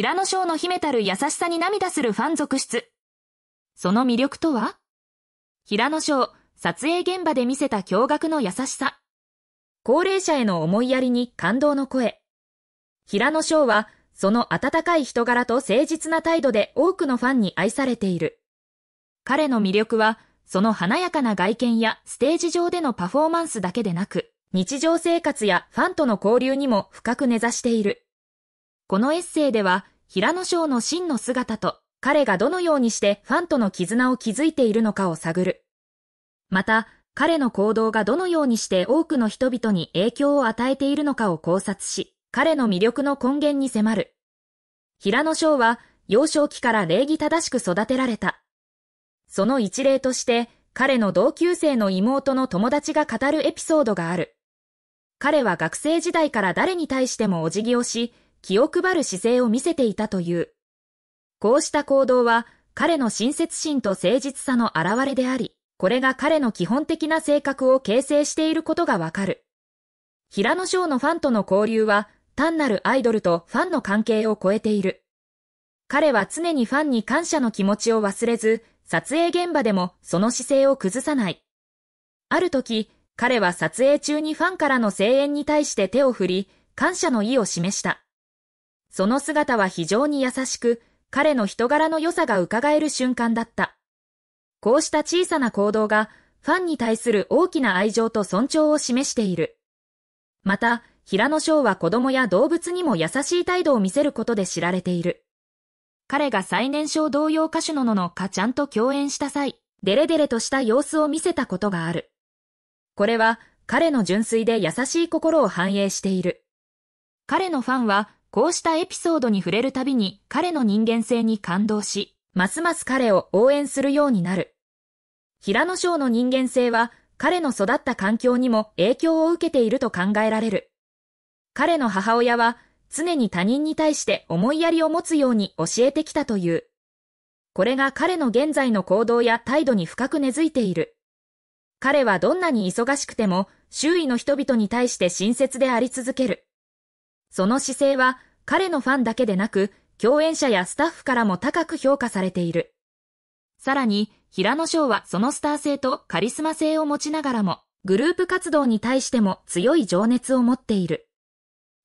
平野翔の秘めたる優しさに涙するファン続出。その魅力とは平野翔、撮影現場で見せた驚愕の優しさ。高齢者への思いやりに感動の声。平野翔は、その温かい人柄と誠実な態度で多くのファンに愛されている。彼の魅力は、その華やかな外見やステージ上でのパフォーマンスだけでなく、日常生活やファンとの交流にも深く根ざしている。このエッセイでは、平野翔の真の姿と、彼がどのようにしてファンとの絆を築いているのかを探る。また、彼の行動がどのようにして多くの人々に影響を与えているのかを考察し、彼の魅力の根源に迫る。平野翔は、幼少期から礼儀正しく育てられた。その一例として、彼の同級生の妹の友達が語るエピソードがある。彼は学生時代から誰に対してもお辞儀をし、気を配る姿勢を見せていたという。こうした行動は彼の親切心と誠実さの表れであり、これが彼の基本的な性格を形成していることがわかる。平野翔のファンとの交流は、単なるアイドルとファンの関係を超えている。彼は常にファンに感謝の気持ちを忘れず、撮影現場でもその姿勢を崩さない。ある時、彼は撮影中にファンからの声援に対して手を振り、感謝の意を示した。その姿は非常に優しく、彼の人柄の良さが伺える瞬間だった。こうした小さな行動が、ファンに対する大きな愛情と尊重を示している。また、平野翔は子供や動物にも優しい態度を見せることで知られている。彼が最年少同様歌手のののかちゃんと共演した際、デレデレとした様子を見せたことがある。これは彼の純粋で優しい心を反映している。彼のファンはこうしたエピソードに触れるたびに彼の人間性に感動し、ますます彼を応援するようになる。平野翔の人間性は彼の育った環境にも影響を受けていると考えられる。彼の母親は常に他人に対して思いやりを持つように教えてきたという。これが彼の現在の行動や態度に深く根付いている。彼はどんなに忙しくても周囲の人々に対して親切であり続ける。その姿勢は彼のファンだけでなく、共演者やスタッフからも高く評価されている。さらに、平野翔はそのスター性とカリスマ性を持ちながらも、グループ活動に対しても強い情熱を持っている。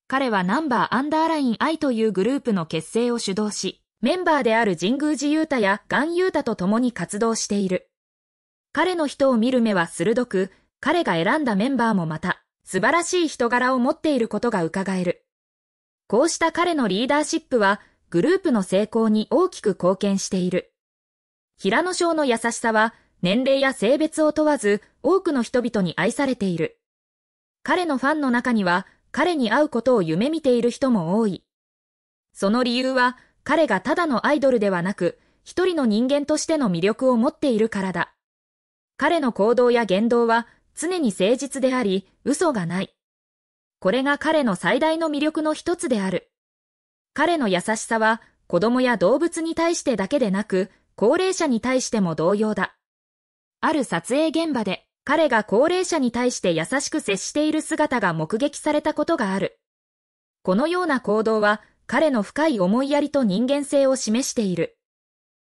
彼はナンバーアンダーライン I というグループの結成を主導し、メンバーである神宮寺勇太や岩優太と共に活動している。彼の人を見る目は鋭く、彼が選んだメンバーもまた、素晴らしい人柄を持っていることが伺える。こうした彼のリーダーシップは、グループの成功に大きく貢献している。平野翔の優しさは、年齢や性別を問わず、多くの人々に愛されている。彼のファンの中には、彼に会うことを夢見ている人も多い。その理由は、彼がただのアイドルではなく、一人の人間としての魅力を持っているからだ。彼の行動や言動は常に誠実であり、嘘がない。これが彼の最大の魅力の一つである。彼の優しさは子供や動物に対してだけでなく、高齢者に対しても同様だ。ある撮影現場で彼が高齢者に対して優しく接している姿が目撃されたことがある。このような行動は彼の深い思いやりと人間性を示している。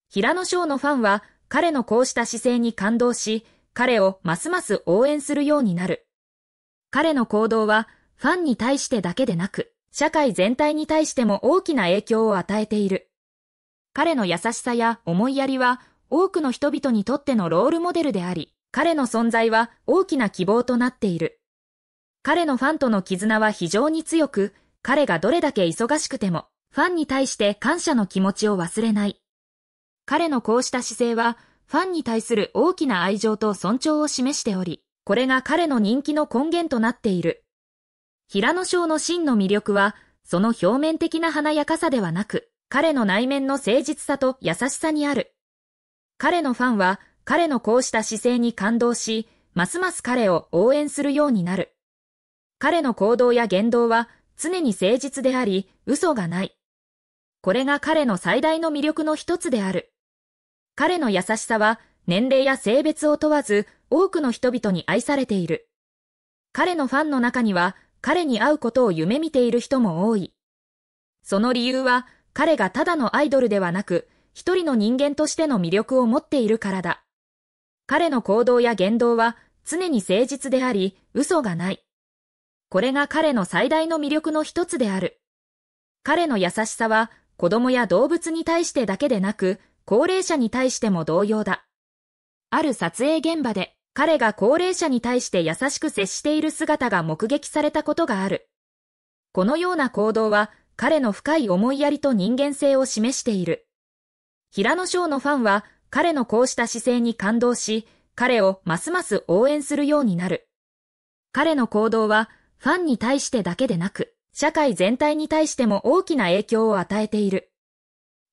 平野翔のファンは彼のこうした姿勢に感動し、彼をますます応援するようになる。彼の行動はファンに対してだけでなく、社会全体に対しても大きな影響を与えている。彼の優しさや思いやりは多くの人々にとってのロールモデルであり、彼の存在は大きな希望となっている。彼のファンとの絆は非常に強く、彼がどれだけ忙しくても、ファンに対して感謝の気持ちを忘れない。彼のこうした姿勢は、ファンに対する大きな愛情と尊重を示しており、これが彼の人気の根源となっている。平野翔の真の魅力は、その表面的な華やかさではなく、彼の内面の誠実さと優しさにある。彼のファンは、彼のこうした姿勢に感動し、ますます彼を応援するようになる。彼の行動や言動は、常に誠実であり、嘘がない。これが彼の最大の魅力の一つである。彼の優しさは、年齢や性別を問わず、多くの人々に愛されている。彼のファンの中には、彼に会うことを夢見ている人も多い。その理由は、彼がただのアイドルではなく、一人の人間としての魅力を持っているからだ。彼の行動や言動は常に誠実であり、嘘がない。これが彼の最大の魅力の一つである。彼の優しさは子供や動物に対してだけでなく、高齢者に対しても同様だ。ある撮影現場で、彼が高齢者に対して優しく接している姿が目撃されたことがある。このような行動は彼の深い思いやりと人間性を示している。平野翔のファンは彼のこうした姿勢に感動し、彼をますます応援するようになる。彼の行動はファンに対してだけでなく、社会全体に対しても大きな影響を与えている。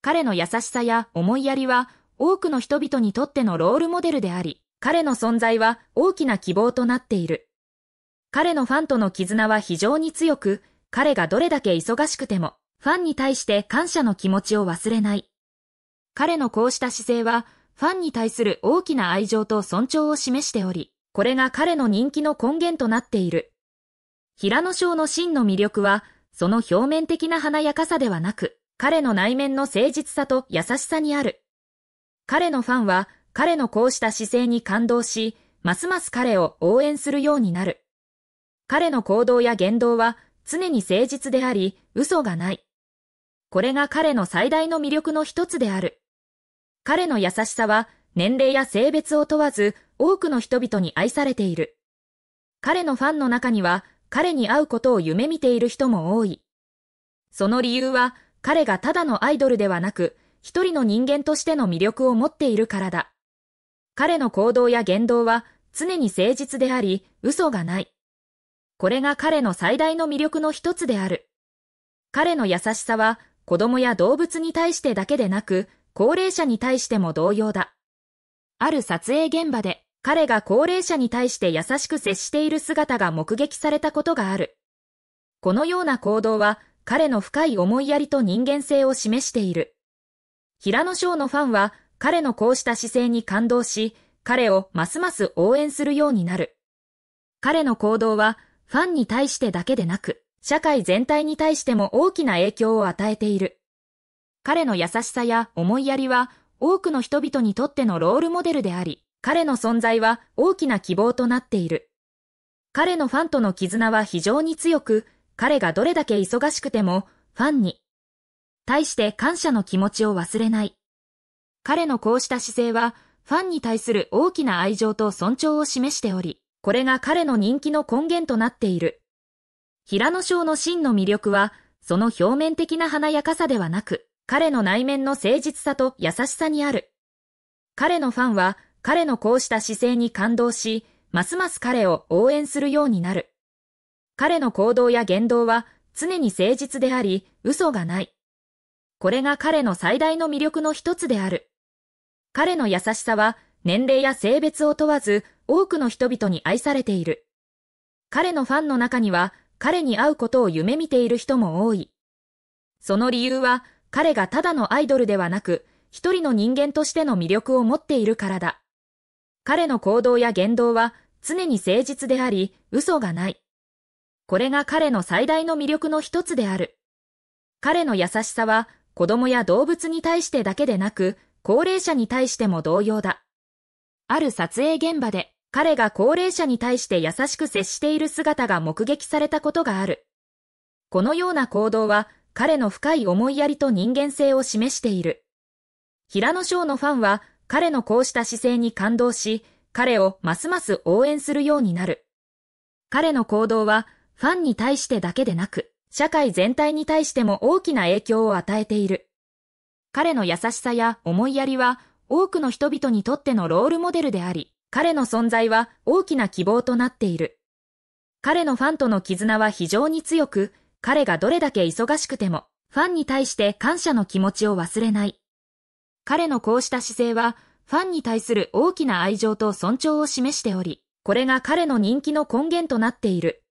彼の優しさや思いやりは多くの人々にとってのロールモデルであり、彼の存在は大きな希望となっている。彼のファンとの絆は非常に強く、彼がどれだけ忙しくても、ファンに対して感謝の気持ちを忘れない。彼のこうした姿勢は、ファンに対する大きな愛情と尊重を示しており、これが彼の人気の根源となっている。平野翔の真の魅力は、その表面的な華やかさではなく、彼の内面の誠実さと優しさにある。彼のファンは、彼のこうした姿勢に感動し、ますます彼を応援するようになる。彼の行動や言動は常に誠実であり、嘘がない。これが彼の最大の魅力の一つである。彼の優しさは年齢や性別を問わず多くの人々に愛されている。彼のファンの中には彼に会うことを夢見ている人も多い。その理由は彼がただのアイドルではなく、一人の人間としての魅力を持っているからだ。彼の行動や言動は常に誠実であり、嘘がない。これが彼の最大の魅力の一つである。彼の優しさは子供や動物に対してだけでなく、高齢者に対しても同様だ。ある撮影現場で彼が高齢者に対して優しく接している姿が目撃されたことがある。このような行動は彼の深い思いやりと人間性を示している。平野翔のファンは彼のこうした姿勢に感動し、彼をますます応援するようになる。彼の行動は、ファンに対してだけでなく、社会全体に対しても大きな影響を与えている。彼の優しさや思いやりは、多くの人々にとってのロールモデルであり、彼の存在は大きな希望となっている。彼のファンとの絆は非常に強く、彼がどれだけ忙しくても、ファンに、対して感謝の気持ちを忘れない。彼のこうした姿勢は、ファンに対する大きな愛情と尊重を示しており、これが彼の人気の根源となっている。平野翔の真の魅力は、その表面的な華やかさではなく、彼の内面の誠実さと優しさにある。彼のファンは、彼のこうした姿勢に感動し、ますます彼を応援するようになる。彼の行動や言動は、常に誠実であり、嘘がない。これが彼の最大の魅力の一つである。彼の優しさは年齢や性別を問わず多くの人々に愛されている。彼のファンの中には彼に会うことを夢見ている人も多い。その理由は彼がただのアイドルではなく、一人の人間としての魅力を持っているからだ。彼の行動や言動は常に誠実であり、嘘がない。これが彼の最大の魅力の一つである。彼の優しさは子供や動物に対してだけでなく、高齢者に対しても同様だ。ある撮影現場で、彼が高齢者に対して優しく接している姿が目撃されたことがある。このような行動は、彼の深い思いやりと人間性を示している。平野翔のファンは、彼のこうした姿勢に感動し、彼をますます応援するようになる。彼の行動は、ファンに対してだけでなく、社会全体に対しても大きな影響を与えている。彼の優しさや思いやりは多くの人々にとってのロールモデルであり、彼の存在は大きな希望となっている。彼のファンとの絆は非常に強く、彼がどれだけ忙しくても、ファンに対して感謝の気持ちを忘れない。彼のこうした姿勢は、ファンに対する大きな愛情と尊重を示しており、これが彼の人気の根源となっている。